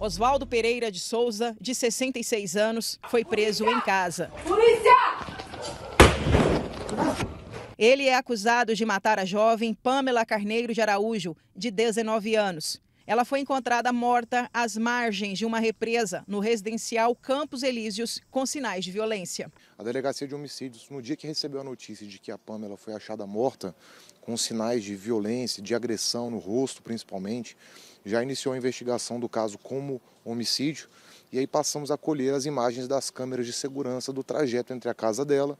Oswaldo Pereira de Souza, de 66 anos, foi preso Polícia! em casa. Polícia! Ele é acusado de matar a jovem Pamela Carneiro de Araújo, de 19 anos. Ela foi encontrada morta às margens de uma represa no residencial Campos Elíseos, com sinais de violência. A delegacia de homicídios, no dia que recebeu a notícia de que a Pamela foi achada morta, com sinais de violência, de agressão no rosto principalmente, já iniciou a investigação do caso como homicídio. E aí passamos a colher as imagens das câmeras de segurança do trajeto entre a casa dela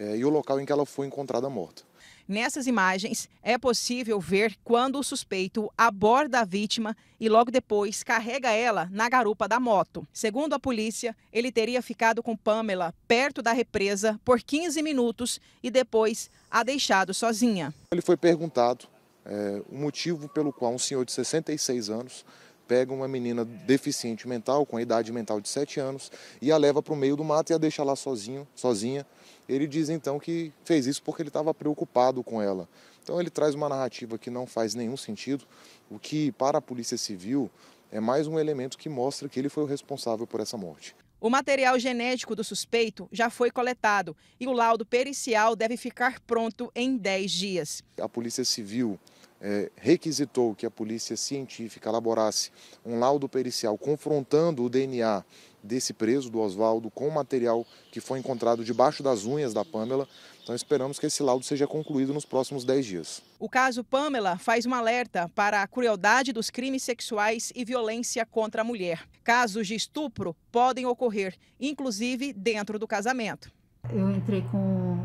é, e o local em que ela foi encontrada morta. Nessas imagens, é possível ver quando o suspeito aborda a vítima e logo depois carrega ela na garupa da moto. Segundo a polícia, ele teria ficado com Pamela perto da represa por 15 minutos e depois a deixado sozinha. Ele foi perguntado é, o motivo pelo qual um senhor de 66 anos pega uma menina deficiente mental, com a idade mental de 7 anos, e a leva para o meio do mato e a deixa lá sozinho, sozinha. Ele diz então que fez isso porque ele estava preocupado com ela. Então ele traz uma narrativa que não faz nenhum sentido, o que para a Polícia Civil é mais um elemento que mostra que ele foi o responsável por essa morte. O material genético do suspeito já foi coletado e o laudo pericial deve ficar pronto em 10 dias. A Polícia Civil é, requisitou que a polícia científica elaborasse um laudo pericial confrontando o DNA desse preso, do Oswaldo, com o material que foi encontrado debaixo das unhas da Pamela. Então esperamos que esse laudo seja concluído nos próximos 10 dias. O caso Pamela faz um alerta para a crueldade dos crimes sexuais e violência contra a mulher. Casos de estupro podem ocorrer, inclusive dentro do casamento. Eu entrei com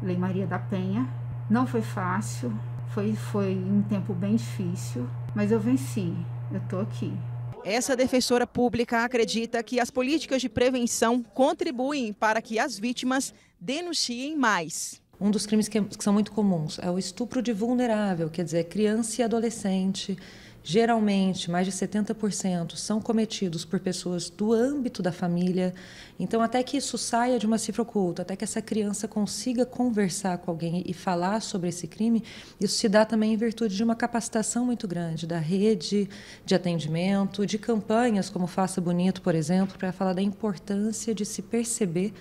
Lei Maria da Penha. Não foi fácil, foi, foi um tempo bem difícil, mas eu venci, eu estou aqui. Essa defensora pública acredita que as políticas de prevenção contribuem para que as vítimas denunciem mais. Um dos crimes que, são muito comuns é o estupro de vulnerável, quer dizer, criança e adolescente geralmente mais de 70% são cometidos por pessoas do âmbito da família. Então, até que isso saia de uma cifra oculta, até que essa criança consiga conversar com alguém e falar sobre esse crime, isso se dá também em virtude de uma capacitação muito grande da rede de atendimento, de campanhas como Faça Bonito, por exemplo, para falar da importância de se perceber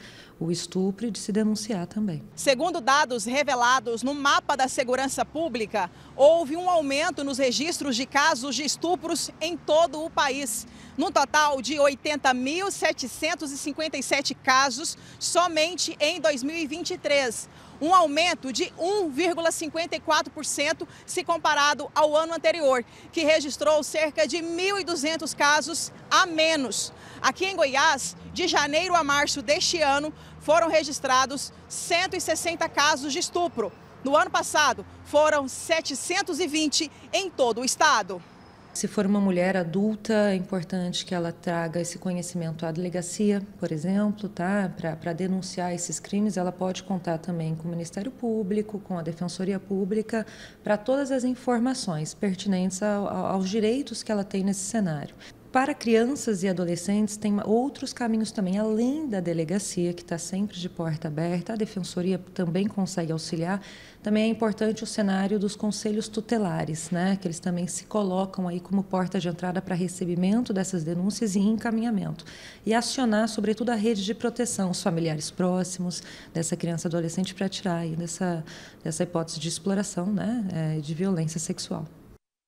o estupro e de se denunciar também. Segundo dados revelados no mapa da segurança pública, houve um aumento nos registros de casos de estupros em todo o país. Num total de 80.757 casos somente em 2023 um aumento de 1,54% se comparado ao ano anterior, que registrou cerca de 1.200 casos a menos. Aqui em Goiás, de janeiro a março deste ano, foram registrados 160 casos de estupro. No ano passado, foram 720 em todo o estado. Se for uma mulher adulta, é importante que ela traga esse conhecimento à delegacia, por exemplo, tá? para denunciar esses crimes. Ela pode contar também com o Ministério Público, com a Defensoria Pública, para todas as informações pertinentes ao, aos direitos que ela tem nesse cenário para crianças e adolescentes tem outros caminhos também, além da delegacia, que está sempre de porta aberta, a defensoria também consegue auxiliar. Também é importante o cenário dos conselhos tutelares, né? que eles também se colocam aí como porta de entrada para recebimento dessas denúncias e encaminhamento. E acionar, sobretudo, a rede de proteção, os familiares próximos dessa criança e adolescente para tirar aí dessa, dessa hipótese de exploração, né? É, de violência sexual.